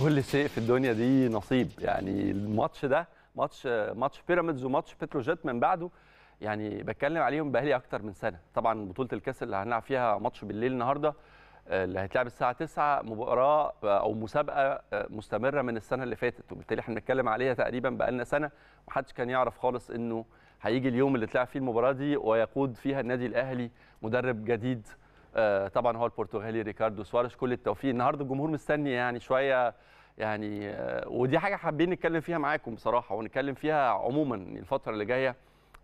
كل شيء في الدنيا دي نصيب يعني الماتش ده ماتش ماتش بيراميدز وماتش بتروجيت من بعده يعني بتكلم عليهم بقالي اكتر من سنه طبعا بطوله الكاس اللي هنلعب فيها ماتش بالليل النهارده آه، اللي هيتلعب الساعه 9 مباراه آه، او مسابقه آه، مستمره من السنه اللي فاتت وبالتالي احنا بنتكلم عليها تقريبا بقالنا سنه محدش كان يعرف خالص انه هيجي اليوم اللي اتلعب فيه المباراه دي ويقود فيها النادي الاهلي مدرب جديد آه، طبعا هو البرتغالي ريكاردو سواريز كل التوفيق النهارده الجمهور مستني يعني شويه يعني آه، ودي حاجه حابين نتكلم فيها معاكم بصراحه ونتكلم فيها عموما الفتره اللي جايه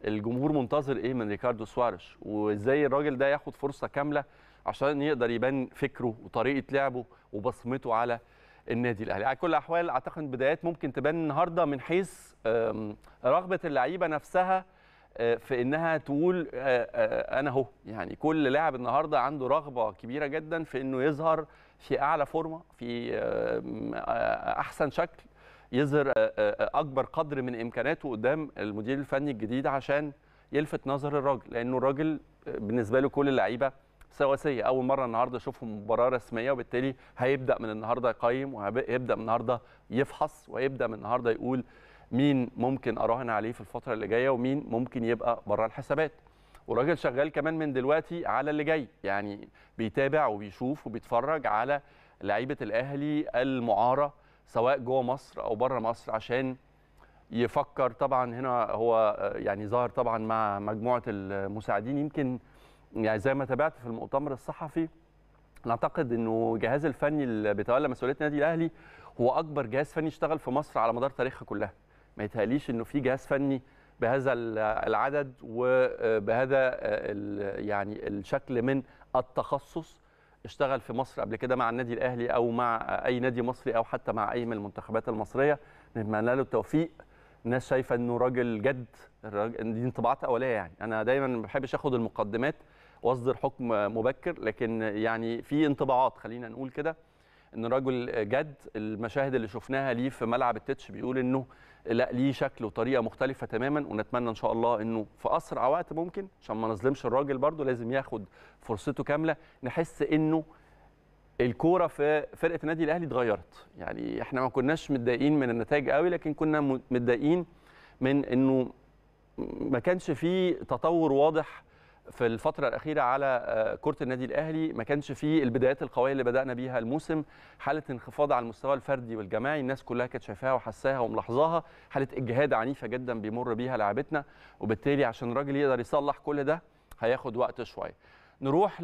الجمهور منتظر ايه من ريكاردو سواريز وازاي الراجل ده ياخد فرصه كامله عشان يقدر يبان فكره وطريقه لعبه وبصمته على النادي الاهلي على كل الاحوال اعتقد بدايات ممكن تبان النهارده من حيث رغبه اللعيبه نفسها آه، في انها تقول آه، آه، انا اهو يعني كل لاعب النهارده عنده رغبه كبيره جدا في انه يظهر في اعلى فورمه في احسن شكل يظهر اكبر قدر من امكاناته قدام المدير الفني الجديد عشان يلفت نظر الراجل لانه الراجل بالنسبه له كل اللعيبه سواسيه اول مره النهارده اشوفهم مباراه رسميه وبالتالي هيبدا من النهارده يقيم وهيبدا من النهارده يفحص وهيبدا من النهارده يقول مين ممكن اراهن عليه في الفتره اللي جايه ومين ممكن يبقى بره الحسابات والراجل شغال كمان من دلوقتي على اللي جاي يعني بيتابع وبيشوف وبيتفرج على لعيبه الاهلي المعاره سواء جوه مصر او بره مصر عشان يفكر طبعا هنا هو يعني ظهر طبعا مع مجموعه المساعدين يمكن يعني زي ما تابعت في المؤتمر الصحفي نعتقد انه الجهاز الفني اللي بيتولى مسؤوليه النادي الاهلي هو اكبر جهاز فني اشتغل في مصر على مدار تاريخها كلها ما يتهيأليش انه في جهاز فني بهذا العدد وبهذا يعني الشكل من التخصص اشتغل في مصر قبل كده مع النادي الاهلي او مع اي نادي مصري او حتى مع اي من المنتخبات المصريه نتمنى له التوفيق الناس شايفه انه راجل جد دي انطباعات اوليه يعني انا دايما ما بحبش اخد المقدمات واصدر حكم مبكر لكن يعني في انطباعات خلينا نقول كده ان رجل جد المشاهد اللي شفناها ليه في ملعب التتش بيقول انه لا ليه شكل وطريقه مختلفه تماما ونتمنى ان شاء الله انه في اسرع وقت ممكن عشان ما نظلمش الراجل برده لازم ياخد فرصته كامله نحس انه الكوره في فرقه النادي الاهلي اتغيرت يعني احنا ما كناش متضايقين من النتائج قوي لكن كنا متضايقين من انه ما كانش فيه تطور واضح في الفتره الاخيره على آه، كره النادي الاهلي ما كانش فيه البدايات القويه اللي بدانا بيها الموسم حاله انخفاض على المستوى الفردي والجماعي الناس كلها كانت شايفاها وحساها وملاحظاها حاله اجهاد عنيفه جدا بيمر بيها لاعبتنا وبالتالي عشان الراجل يقدر يصلح كل ده هياخد وقت شويه نروح